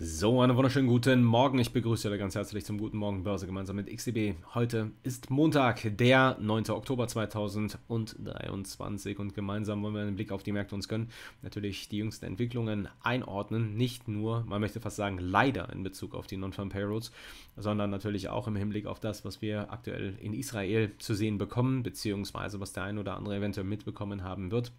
So, einen wunderschönen guten Morgen. Ich begrüße alle ganz herzlich zum Guten Morgen Börse gemeinsam mit XTB. Heute ist Montag, der 9. Oktober 2023 und gemeinsam wollen wir einen Blick auf die Märkte uns gönnen. Natürlich die jüngsten Entwicklungen einordnen, nicht nur, man möchte fast sagen, leider in Bezug auf die Non-Farm Payrolls, sondern natürlich auch im Hinblick auf das, was wir aktuell in Israel zu sehen bekommen, beziehungsweise was der ein oder andere eventuell mitbekommen haben wird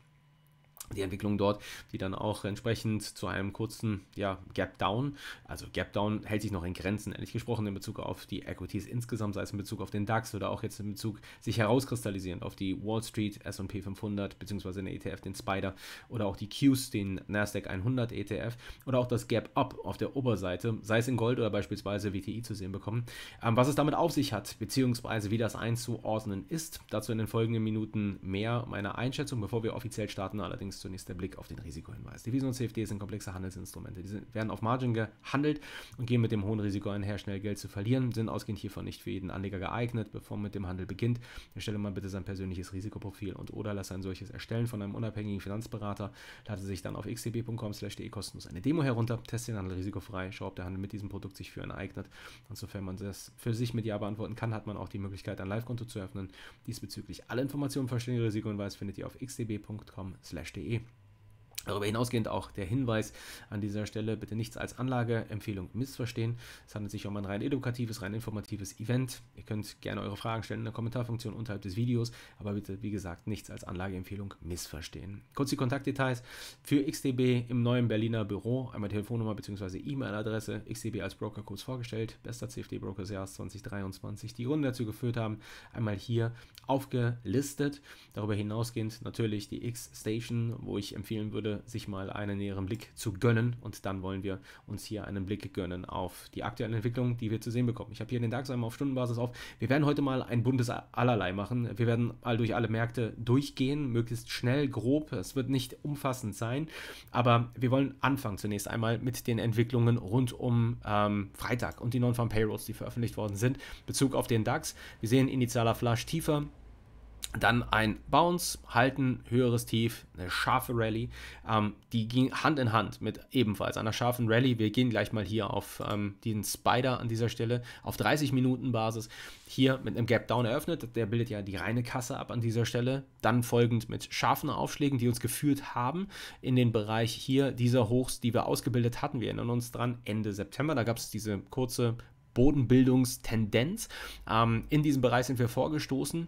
die Entwicklung dort, die dann auch entsprechend zu einem kurzen ja, Gap Down, also Gap Down hält sich noch in Grenzen, ehrlich gesprochen, in Bezug auf die Equities insgesamt, sei es in Bezug auf den DAX oder auch jetzt in Bezug sich herauskristallisierend auf die Wall Street, S&P 500, beziehungsweise den ETF, den Spider oder auch die Qs, den Nasdaq 100 ETF oder auch das Gap Up auf der Oberseite, sei es in Gold oder beispielsweise WTI zu sehen bekommen. Ähm, was es damit auf sich hat, beziehungsweise wie das einzuordnen ist, dazu in den folgenden Minuten mehr meine Einschätzung, bevor wir offiziell starten allerdings allerdings zunächst der Blick auf den Risikohinweis. Devisen und CFD sind komplexe Handelsinstrumente. Die werden auf Margin gehandelt und gehen mit dem hohen Risiko einher, schnell Geld zu verlieren. Sind ausgehend hiervon nicht für jeden Anleger geeignet. Bevor man mit dem Handel beginnt, erstelle man bitte sein persönliches Risikoprofil und oder lasse ein solches erstellen von einem unabhängigen Finanzberater. Lade sich dann auf xdb.com/de kostenlos eine Demo herunter, teste den Handel risikofrei, schau, ob der Handel mit diesem Produkt sich für einen eignet. Und sofern man das für sich mit Ja beantworten kann, hat man auch die Möglichkeit, ein Live-Konto zu öffnen. Diesbezüglich alle Informationen, vollständige Risikohinweis findet ihr auf xdb.com/de. Community Darüber hinausgehend auch der Hinweis an dieser Stelle, bitte nichts als Anlageempfehlung missverstehen. Es handelt sich um ein rein edukatives, rein informatives Event. Ihr könnt gerne eure Fragen stellen in der Kommentarfunktion unterhalb des Videos, aber bitte, wie gesagt, nichts als Anlageempfehlung missverstehen. Kurz die Kontaktdetails für XDB im neuen Berliner Büro. Einmal Telefonnummer bzw. E-Mail-Adresse, XDB als Broker kurz vorgestellt, bester CFD-Broker des Jahres 2023, die Runden dazu geführt haben, einmal hier aufgelistet. Darüber hinausgehend natürlich die X-Station, wo ich empfehlen würde, würde, sich mal einen näheren Blick zu gönnen. Und dann wollen wir uns hier einen Blick gönnen auf die aktuellen Entwicklungen, die wir zu sehen bekommen. Ich habe hier den DAX einmal auf Stundenbasis auf. Wir werden heute mal ein buntes Allerlei machen. Wir werden all durch alle Märkte durchgehen, möglichst schnell, grob. Es wird nicht umfassend sein, aber wir wollen anfangen zunächst einmal mit den Entwicklungen rund um ähm, Freitag und die Non-Farm Payrolls, die veröffentlicht worden sind, Bezug auf den DAX. Wir sehen initialer Flash tiefer. Dann ein Bounce, halten, höheres Tief, eine scharfe Rallye. Ähm, die ging Hand in Hand mit ebenfalls einer scharfen Rallye. Wir gehen gleich mal hier auf ähm, diesen Spider an dieser Stelle auf 30 Minuten Basis. Hier mit einem Gap Down eröffnet. Der bildet ja die reine Kasse ab an dieser Stelle. Dann folgend mit scharfen Aufschlägen, die uns geführt haben in den Bereich hier dieser Hochs, die wir ausgebildet hatten. Wir erinnern uns dran, Ende September. Da gab es diese kurze Bodenbildungstendenz. Ähm, in diesem Bereich sind wir vorgestoßen.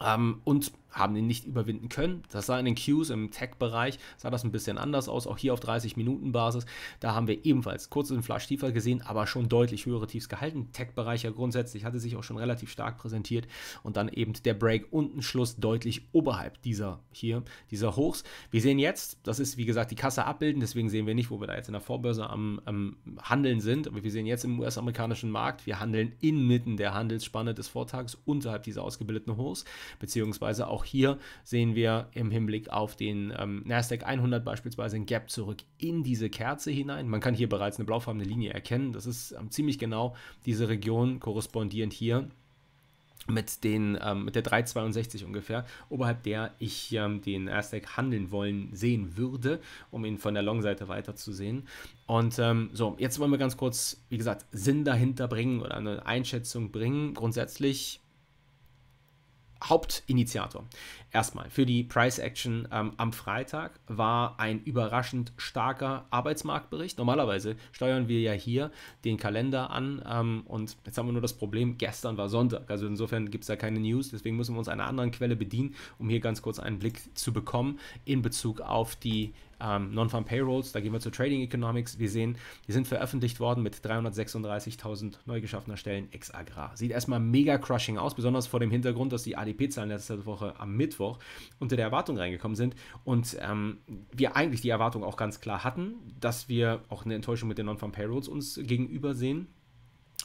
Ähm, und haben ihn nicht überwinden können. Das sah in den Cues im Tech-Bereich, sah das ein bisschen anders aus, auch hier auf 30-Minuten-Basis. Da haben wir ebenfalls kurz den Flash tiefer gesehen, aber schon deutlich höhere Tiefs gehalten. Tech-Bereich ja grundsätzlich hatte sich auch schon relativ stark präsentiert und dann eben der Break unten Schluss deutlich oberhalb dieser hier, dieser Hochs. Wir sehen jetzt, das ist wie gesagt die Kasse abbilden, deswegen sehen wir nicht, wo wir da jetzt in der Vorbörse am, am Handeln sind, aber wir sehen jetzt im US-amerikanischen Markt, wir handeln inmitten der Handelsspanne des Vortags unterhalb dieser ausgebildeten Hochs, beziehungsweise auch auch hier sehen wir im Hinblick auf den ähm, Nasdaq 100 beispielsweise ein Gap zurück in diese Kerze hinein. Man kann hier bereits eine blaufarbene Linie erkennen. Das ist ähm, ziemlich genau diese Region korrespondierend hier mit, den, ähm, mit der 362 ungefähr, oberhalb der ich ähm, den Nasdaq handeln wollen sehen würde, um ihn von der Long-Seite weiter zu sehen. Und ähm, so, jetzt wollen wir ganz kurz, wie gesagt, Sinn dahinter bringen oder eine Einschätzung bringen. Grundsätzlich Hauptinitiator. Erstmal für die Price Action ähm, am Freitag war ein überraschend starker Arbeitsmarktbericht. Normalerweise steuern wir ja hier den Kalender an ähm, und jetzt haben wir nur das Problem, gestern war Sonntag. Also insofern gibt es da keine News, deswegen müssen wir uns einer anderen Quelle bedienen, um hier ganz kurz einen Blick zu bekommen in Bezug auf die ähm, Non-Farm Payrolls, da gehen wir zu Trading Economics. Wir sehen, die sind veröffentlicht worden mit 336.000 neu geschaffener Stellen ex-Agrar. Sieht erstmal mega crushing aus, besonders vor dem Hintergrund, dass die ADP-Zahlen letzte Woche am Mittwoch unter der Erwartung reingekommen sind und ähm, wir eigentlich die Erwartung auch ganz klar hatten, dass wir auch eine Enttäuschung mit den Non-Farm Payrolls uns gegenüber sehen.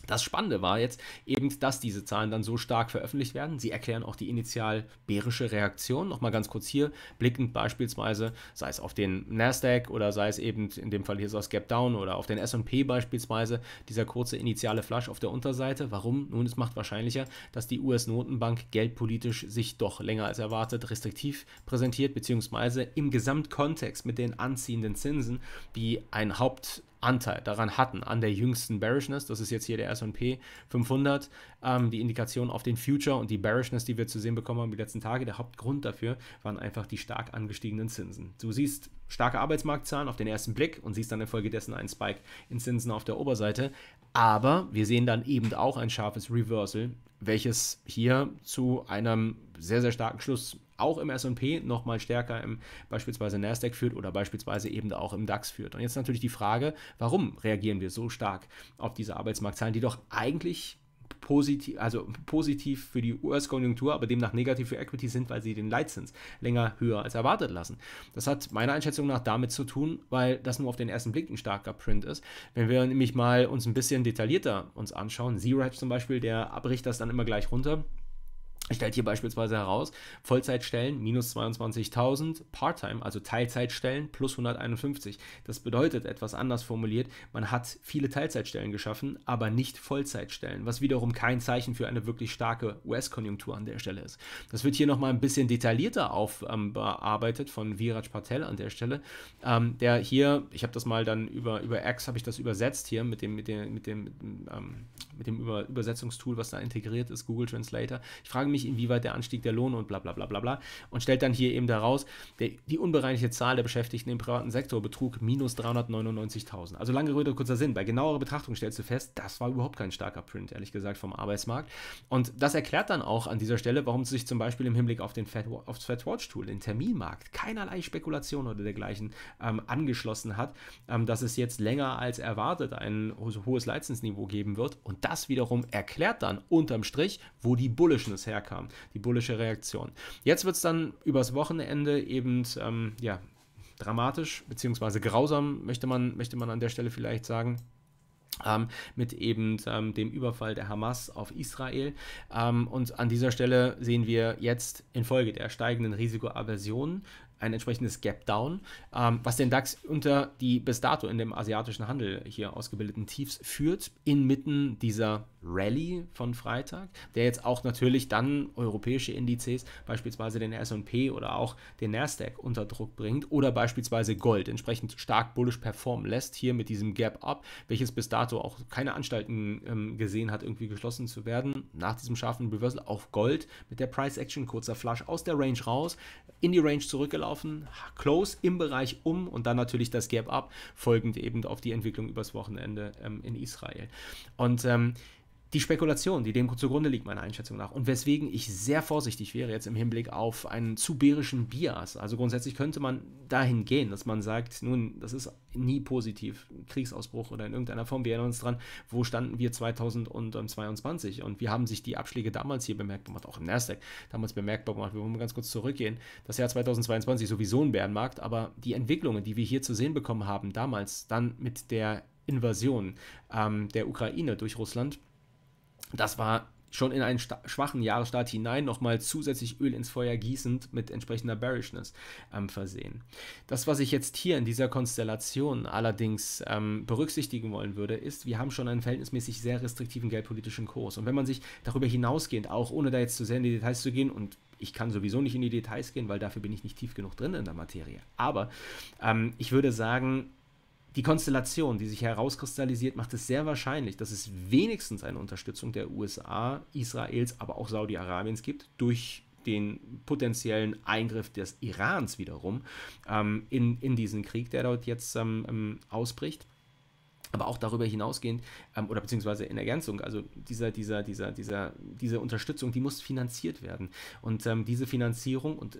Das Spannende war jetzt eben, dass diese Zahlen dann so stark veröffentlicht werden. Sie erklären auch die initial bärische Reaktion. Nochmal ganz kurz hier, blickend beispielsweise, sei es auf den Nasdaq oder sei es eben, in dem Fall hier so das Gap Down oder auf den SP beispielsweise, dieser kurze initiale Flash auf der Unterseite. Warum? Nun, es macht wahrscheinlicher, dass die US-Notenbank geldpolitisch sich doch länger als erwartet restriktiv präsentiert, beziehungsweise im Gesamtkontext mit den anziehenden Zinsen, die ein Haupt Anteil daran hatten, an der jüngsten Bearishness. Das ist jetzt hier der SP 500, ähm, die Indikation auf den Future und die Bearishness, die wir zu sehen bekommen haben die letzten Tage. Der Hauptgrund dafür waren einfach die stark angestiegenen Zinsen. Du siehst starke Arbeitsmarktzahlen auf den ersten Blick und siehst dann infolgedessen einen Spike in Zinsen auf der Oberseite. Aber wir sehen dann eben auch ein scharfes Reversal, welches hier zu einem sehr, sehr starken Schluss auch im SP nochmal stärker im beispielsweise NASDAQ führt oder beispielsweise eben auch im DAX führt. Und jetzt natürlich die Frage, warum reagieren wir so stark auf diese Arbeitsmarktzahlen, die doch eigentlich positiv, also positiv für die US-Konjunktur, aber demnach negativ für Equity sind, weil sie den Leitzins länger höher als erwartet lassen. Das hat meiner Einschätzung nach damit zu tun, weil das nur auf den ersten Blick ein starker Print ist. Wenn wir nämlich mal uns ein bisschen detaillierter uns anschauen, Zero rap zum Beispiel, der bricht das dann immer gleich runter stellt hier beispielsweise heraus, Vollzeitstellen minus 22.000, Part-Time, also Teilzeitstellen plus 151. Das bedeutet, etwas anders formuliert, man hat viele Teilzeitstellen geschaffen, aber nicht Vollzeitstellen, was wiederum kein Zeichen für eine wirklich starke US-Konjunktur an der Stelle ist. Das wird hier nochmal ein bisschen detaillierter aufbearbeitet ähm, von Viraj Patel an der Stelle, ähm, der hier, ich habe das mal dann über, über X, habe ich das übersetzt hier mit dem, mit dem, mit dem, ähm, mit dem über Übersetzungstool, was da integriert ist, Google Translator. Ich frage mich, nämlich inwieweit der Anstieg der Lohne und bla bla bla bla bla. Und stellt dann hier eben daraus, der, die unbereinigte Zahl der Beschäftigten im privaten Sektor betrug minus 399.000. Also lange Röte, kurzer Sinn. Bei genauerer Betrachtung stellst du fest, das war überhaupt kein starker Print, ehrlich gesagt, vom Arbeitsmarkt. Und das erklärt dann auch an dieser Stelle, warum sich zum Beispiel im Hinblick auf den Fed, aufs Fedwatch-Tool, den Terminmarkt, keinerlei Spekulation oder dergleichen ähm, angeschlossen hat, ähm, dass es jetzt länger als erwartet ein hohes Leistungsniveau geben wird. Und das wiederum erklärt dann unterm Strich, wo die Bullishness herkommt kam, die bullische Reaktion. Jetzt wird es dann übers Wochenende eben, ähm, ja, dramatisch, beziehungsweise grausam, möchte man, möchte man an der Stelle vielleicht sagen. Ähm, mit eben ähm, dem Überfall der Hamas auf Israel. Ähm, und an dieser Stelle sehen wir jetzt infolge der steigenden Risikoaversion ein entsprechendes Gap Down, ähm, was den DAX unter die bis dato in dem asiatischen Handel hier ausgebildeten Tiefs führt, inmitten dieser Rallye von Freitag, der jetzt auch natürlich dann europäische Indizes, beispielsweise den SP oder auch den NASDAQ unter Druck bringt oder beispielsweise Gold entsprechend stark bullish performen lässt, hier mit diesem Gap Up, welches bis dato auch keine Anstalten ähm, gesehen hat, irgendwie geschlossen zu werden. Nach diesem scharfen Reversal auf Gold mit der Price Action kurzer Flash aus der Range raus, in die Range zurückgelaufen gelaufen, Close im Bereich um und dann natürlich das Gap Up, folgend eben auf die Entwicklung übers Wochenende ähm, in Israel. Und ähm, die Spekulation, die dem zugrunde liegt, meiner Einschätzung nach, und weswegen ich sehr vorsichtig wäre jetzt im Hinblick auf einen zu bärischen Bias. Also grundsätzlich könnte man dahin gehen, dass man sagt, nun, das ist nie positiv, Kriegsausbruch oder in irgendeiner Form. Wir erinnern uns dran, wo standen wir 2022 und wir haben sich die Abschläge damals hier bemerkbar gemacht, auch im Nasdaq damals bemerkbar gemacht. Wir wollen ganz kurz zurückgehen. Das Jahr 2022 sowieso ein Bärenmarkt, aber die Entwicklungen, die wir hier zu sehen bekommen haben, damals dann mit der Invasion ähm, der Ukraine durch Russland, das war schon in einen schwachen Jahresstart hinein nochmal zusätzlich Öl ins Feuer gießend mit entsprechender Bearishness ähm, versehen. Das, was ich jetzt hier in dieser Konstellation allerdings ähm, berücksichtigen wollen würde, ist, wir haben schon einen verhältnismäßig sehr restriktiven geldpolitischen Kurs. Und wenn man sich darüber hinausgehend, auch ohne da jetzt zu sehr in die Details zu gehen und ich kann sowieso nicht in die Details gehen, weil dafür bin ich nicht tief genug drin in der Materie. Aber ähm, ich würde sagen, die Konstellation, die sich herauskristallisiert, macht es sehr wahrscheinlich, dass es wenigstens eine Unterstützung der USA, Israels, aber auch Saudi-Arabiens gibt durch den potenziellen Eingriff des Irans wiederum ähm, in, in diesen Krieg, der dort jetzt ähm, ähm, ausbricht. Aber auch darüber hinausgehend, ähm, oder beziehungsweise in Ergänzung, also dieser, dieser, dieser, dieser, diese Unterstützung, die muss finanziert werden. Und ähm, diese Finanzierung, und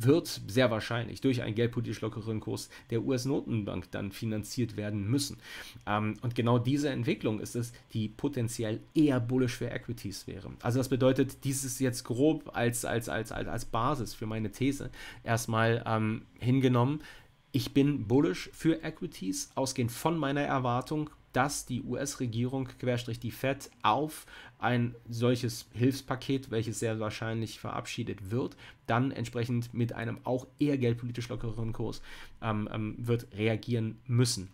wird sehr wahrscheinlich durch einen geldpolitisch lockeren Kurs der US-Notenbank dann finanziert werden müssen. Ähm, und genau diese Entwicklung ist es, die potenziell eher bullisch für Equities wäre. Also das bedeutet, dieses jetzt grob als, als, als, als, als Basis für meine These erstmal ähm, hingenommen. Ich bin bullish für Equities, ausgehend von meiner Erwartung, dass die US-Regierung, querstrich die Fed, auf ein solches Hilfspaket, welches sehr wahrscheinlich verabschiedet wird, dann entsprechend mit einem auch eher geldpolitisch lockeren Kurs ähm, ähm, wird reagieren müssen.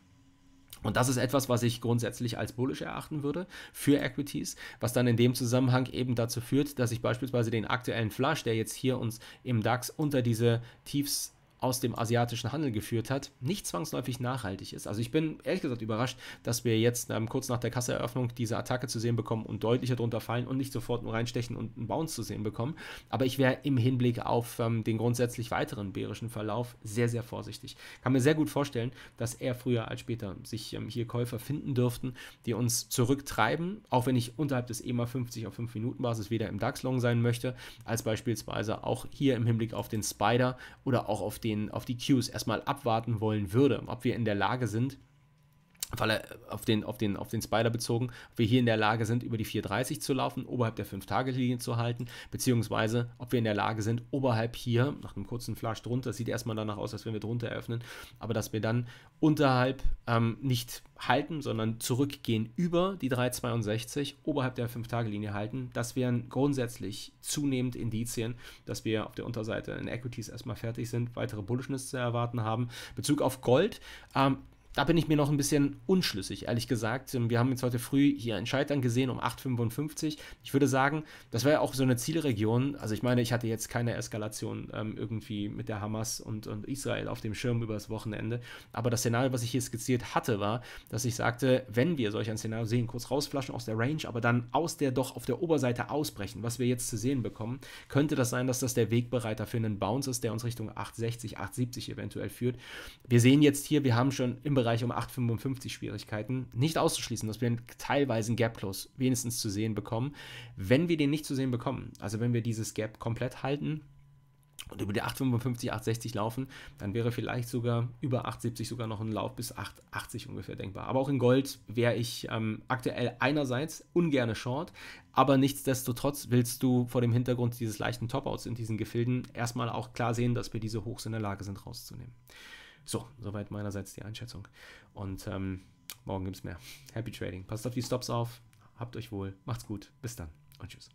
Und das ist etwas, was ich grundsätzlich als bullish erachten würde für Equities, was dann in dem Zusammenhang eben dazu führt, dass ich beispielsweise den aktuellen Flash, der jetzt hier uns im DAX unter diese Tiefs aus dem asiatischen Handel geführt hat, nicht zwangsläufig nachhaltig ist. Also ich bin ehrlich gesagt überrascht, dass wir jetzt ähm, kurz nach der Kasseeröffnung diese Attacke zu sehen bekommen und deutlicher drunter fallen und nicht sofort nur reinstechen und einen Bounce zu sehen bekommen. Aber ich wäre im Hinblick auf ähm, den grundsätzlich weiteren bärischen Verlauf sehr, sehr vorsichtig. Kann mir sehr gut vorstellen, dass eher früher als später sich ähm, hier Käufer finden dürften, die uns zurücktreiben, auch wenn ich unterhalb des EMA 50 auf 5 Minuten Basis weder im DAX Long sein möchte, als beispielsweise auch hier im Hinblick auf den Spider oder auch auf den den, auf die Cues erstmal abwarten wollen würde, ob wir in der Lage sind, weil er auf den, auf den, auf den Spider bezogen, ob wir hier in der Lage sind, über die 430 zu laufen, oberhalb der 5-Tage-Linie zu halten, beziehungsweise ob wir in der Lage sind, oberhalb hier, nach einem kurzen Flash drunter, sieht erstmal danach aus, als wenn wir drunter eröffnen, aber dass wir dann unterhalb ähm, nicht halten, sondern zurückgehen über die 362, oberhalb der 5-Tage-Linie halten, das wären grundsätzlich zunehmend Indizien, dass wir auf der Unterseite in Equities erstmal fertig sind, weitere Bullishness zu erwarten haben. Bezug auf Gold, ähm, da bin ich mir noch ein bisschen unschlüssig, ehrlich gesagt. Ähm, wir haben jetzt heute früh hier ein Scheitern gesehen um 8,55. Ich würde sagen, das wäre ja auch so eine Zielregion. Also ich meine, ich hatte jetzt keine Eskalation ähm, irgendwie mit der Hamas und, und Israel auf dem Schirm über das Wochenende. Aber das Szenario, was ich hier skizziert hatte, war, dass ich sagte, wenn wir solch ein Szenario sehen, kurz rausflaschen aus der Range, aber dann aus der doch auf der Oberseite ausbrechen, was wir jetzt zu sehen bekommen, könnte das sein, dass das der Wegbereiter für einen Bounce ist, der uns Richtung 8,60, 8,70 eventuell führt. Wir sehen jetzt hier, wir haben schon im Bereich Bereich um 8,55 Schwierigkeiten nicht auszuschließen, dass wir teilweise einen Gap-Close wenigstens zu sehen bekommen, wenn wir den nicht zu sehen bekommen. Also wenn wir dieses Gap komplett halten und über die 8,55, 8,60 laufen, dann wäre vielleicht sogar über 8,70 sogar noch ein Lauf bis 8,80 ungefähr denkbar. Aber auch in Gold wäre ich ähm, aktuell einerseits ungerne Short, aber nichtsdestotrotz willst du vor dem Hintergrund dieses leichten Top-Outs in diesen Gefilden erstmal auch klar sehen, dass wir diese Hochs in der Lage sind rauszunehmen. So, soweit meinerseits die Einschätzung. Und ähm, morgen gibt es mehr. Happy Trading. Passt auf die Stops auf. Habt euch wohl. Macht's gut. Bis dann und tschüss.